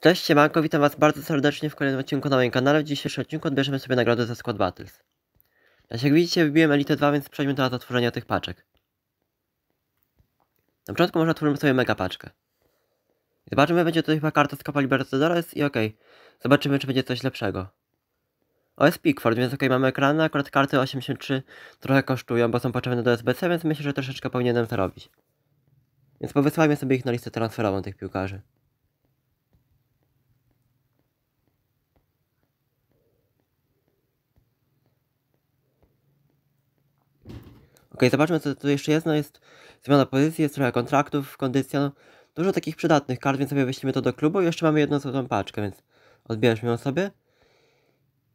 Cześć, siemanko, witam was bardzo serdecznie w kolejnym odcinku na moim kanale. W dzisiejszym odcinku odbierzemy sobie nagrodę ze Squad Battles. Znaczy, jak widzicie, wybiłem Elite 2, więc przejdźmy teraz do otworzenia tych paczek. Na początku może otworzymy sobie mega paczkę. Zobaczymy, będzie to chyba karta z Copa Libertadores i okej. Okay. Zobaczymy, czy będzie coś lepszego. O, jest Pickford, więc okej, okay, mamy ekrany, akurat karty 83 trochę kosztują, bo są potrzebne do SBC, więc myślę, że troszeczkę powinienem zarobić. Więc powysłajmy sobie ich na listę transferową tych piłkarzy. Ok, zobaczmy co tu jeszcze jest. No jest zmiana pozycji, jest trochę kontraktów, kondycja. No, dużo takich przydatnych kart, więc sobie wyślimy to do klubu. I jeszcze mamy jedną złotą paczkę, więc odbierzmy ją sobie.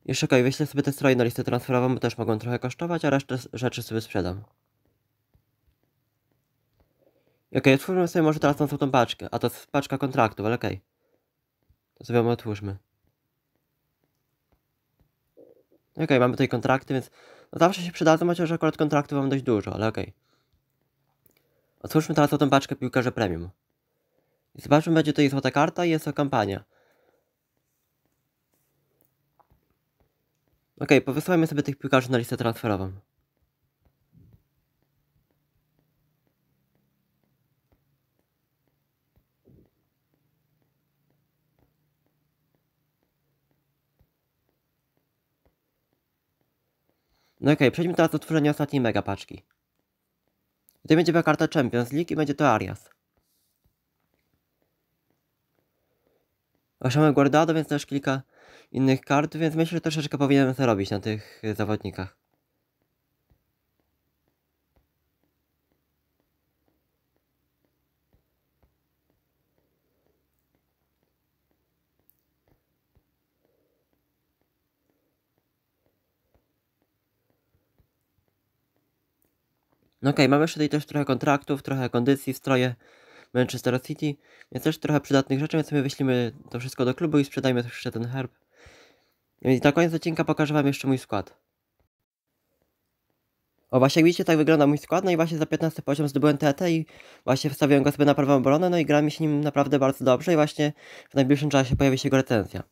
Jeszcze okej, okay, wyślę sobie te stroje na listę transferową, bo też mogą trochę kosztować, a resztę rzeczy sobie sprzedam. Ok, okay, otwórzmy sobie może teraz tą złotą paczkę. A to jest paczka kontraktów, ale okej. Okay. To sobie ją otwórzmy. Okej, okay, mamy tutaj kontrakty, więc zawsze się przydadzą, chociaż akurat kontraktu mam dość dużo, ale okej. Okay. Otwórzmy teraz o tą paczkę piłkarze premium. I zobaczmy, będzie tutaj złota karta i jest to kampania. Okej, okay, sobie tych piłkarzy na listę transferową. No okej, okay, przejdźmy teraz do tworzenia ostatniej mega paczki. I będzie karta Champions League i będzie to Arias. Oszamy Guardado, więc też kilka innych kart, więc myślę, że troszeczkę powinienem zarobić na tych zawodnikach. No okej, okay, mamy jeszcze tutaj też trochę kontraktów, trochę kondycji, stroje Manchester City, więc też trochę przydatnych rzeczy, więc my wyślimy to wszystko do klubu i sprzedajmy też jeszcze ten herb. Więc na koniec odcinka pokażę Wam jeszcze mój skład. O, właśnie jak widzicie, tak wygląda mój skład, no i właśnie za 15 poziom zdobyłem TT i właśnie wstawiłem go sobie na prawą obronę, no i gra mi się nim naprawdę bardzo dobrze i właśnie w najbliższym czasie pojawi się go recenzja.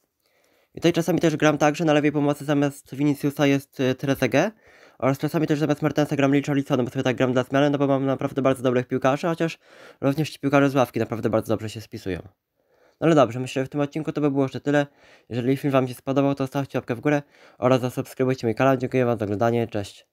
I tutaj czasami też gram tak, że na lewej pomocy zamiast Viniciusa jest e, Trezeguet, oraz czasami też zamiast Mertensa gram Lee Charlisona, bo sobie tak gram dla zmiany, no bo mam naprawdę bardzo dobrych piłkarzy, chociaż również ci piłkarze z ławki naprawdę bardzo dobrze się spisują. No ale dobrze, myślę, że w tym odcinku to by było jeszcze tyle. Jeżeli film Wam się spodobał, to stawcie łapkę w górę oraz zasubskrybujcie mój kanał. Dziękuję Wam za oglądanie, cześć!